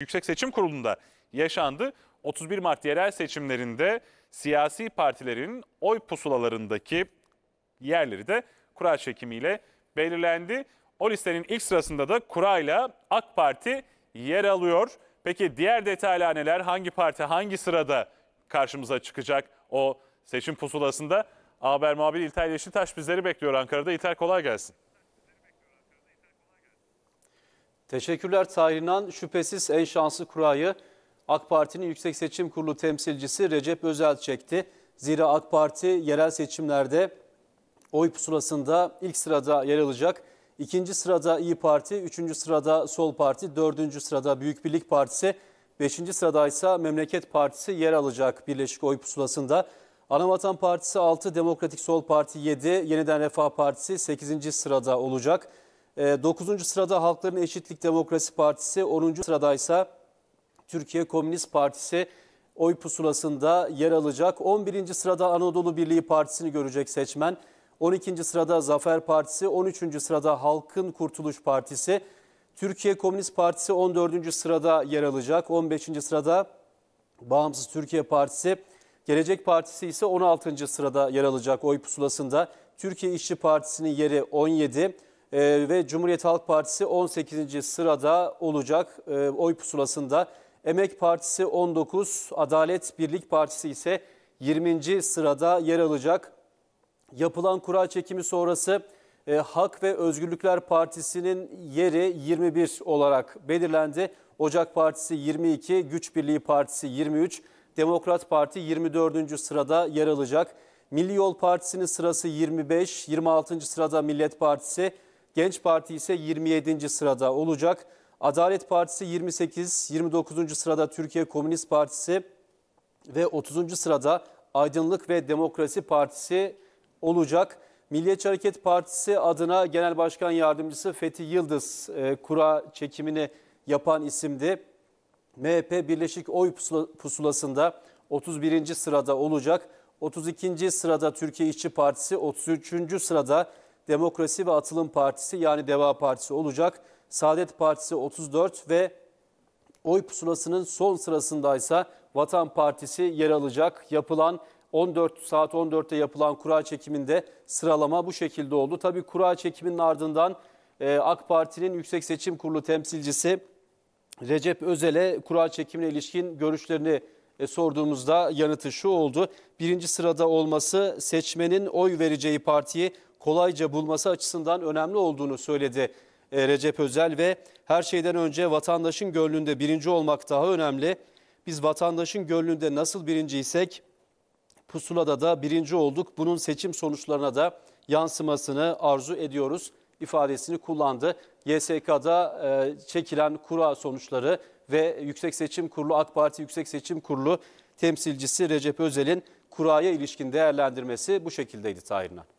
Yüksek Seçim Kurulu'nda yaşandı. 31 Mart yerel seçimlerinde siyasi partilerin oy pusulalarındaki yerleri de kura çekimiyle belirlendi. O listenin ilk sırasında da kurayla AK Parti yer alıyor. Peki diğer detaylar neler? Hangi parti hangi sırada karşımıza çıkacak o seçim pusulasında? Haber muhabiri İlter Yeşiltaş bizleri bekliyor Ankara'da. İlter kolay gelsin. Teşekkürler Tahrinan. Şüphesiz en şanslı kurayı AK Parti'nin Yüksek Seçim Kurulu temsilcisi Recep Özel çekti. Zira AK Parti yerel seçimlerde oy pusulasında ilk sırada yer alacak. İkinci sırada İyi Parti, üçüncü sırada Sol Parti, dördüncü sırada Büyük Birlik Partisi, beşinci sırada ise Memleket Partisi yer alacak birleşik oy pusulasında. Anavatan Partisi 6, Demokratik Sol Parti 7, Yeniden Refah Partisi 8. sırada olacak. 9. Ee, sırada Halkların Eşitlik Demokrasi Partisi, 10. sırada ise Türkiye Komünist Partisi oy pusulasında yer alacak. 11. sırada Anadolu Birliği Partisi'ni görecek seçmen. 12. sırada Zafer Partisi, 13. sırada Halkın Kurtuluş Partisi, Türkiye Komünist Partisi 14. sırada yer alacak. 15. sırada Bağımsız Türkiye Partisi, Gelecek Partisi ise 16. sırada yer alacak oy pusulasında. Türkiye İşçi Partisi'nin yeri 17. Ee, ve Cumhuriyet Halk Partisi 18. sırada olacak e, oy pusulasında. Emek Partisi 19, Adalet Birlik Partisi ise 20. sırada yer alacak. Yapılan kura çekimi sonrası e, Hak ve Özgürlükler Partisi'nin yeri 21 olarak belirlendi. Ocak Partisi 22, Güç Birliği Partisi 23, Demokrat Parti 24. sırada yer alacak. Milli Yol Partisi'nin sırası 25, 26. sırada Millet Partisi, Genç Parti ise 27. sırada olacak. Adalet Partisi 28, 29. sırada Türkiye Komünist Partisi ve 30. sırada Aydınlık ve Demokrasi Partisi olacak. Milliyetçi Hareket Partisi adına Genel Başkan Yardımcısı Fethi Yıldız e, kura çekimini yapan isimdi. MHP Birleşik Oy Pusulası'nda 31. sırada olacak. 32. sırada Türkiye İşçi Partisi, 33. sırada Demokrasi ve Atılım Partisi yani Deva Partisi olacak. Saadet Partisi 34 ve oy pusulasının son sırasındaysa Vatan Partisi yer alacak. Yapılan 14 saat 14'te yapılan kura çekiminde sıralama bu şekilde oldu. Tabii kura çekiminin ardından e, AK Parti'nin Yüksek Seçim Kurulu temsilcisi Recep Özel'e kura çekimine ilişkin görüşlerini e, sorduğumuzda yanıtı şu oldu. Birinci sırada olması seçmenin oy vereceği partiyi kolayca bulması açısından önemli olduğunu söyledi e, Recep Özel ve her şeyden önce vatandaşın gönlünde birinci olmak daha önemli. Biz vatandaşın gönlünde nasıl birinciysek pusulada da birinci olduk. Bunun seçim sonuçlarına da yansımasını arzu ediyoruz ifadesini kullandı. YSK'da e, çekilen kura sonuçları ve Yüksek Seçim Kurulu AK Parti Yüksek Seçim Kurulu temsilcisi Recep Özel'in kuraya ilişkin değerlendirmesi bu şekildeydi Tahir'den.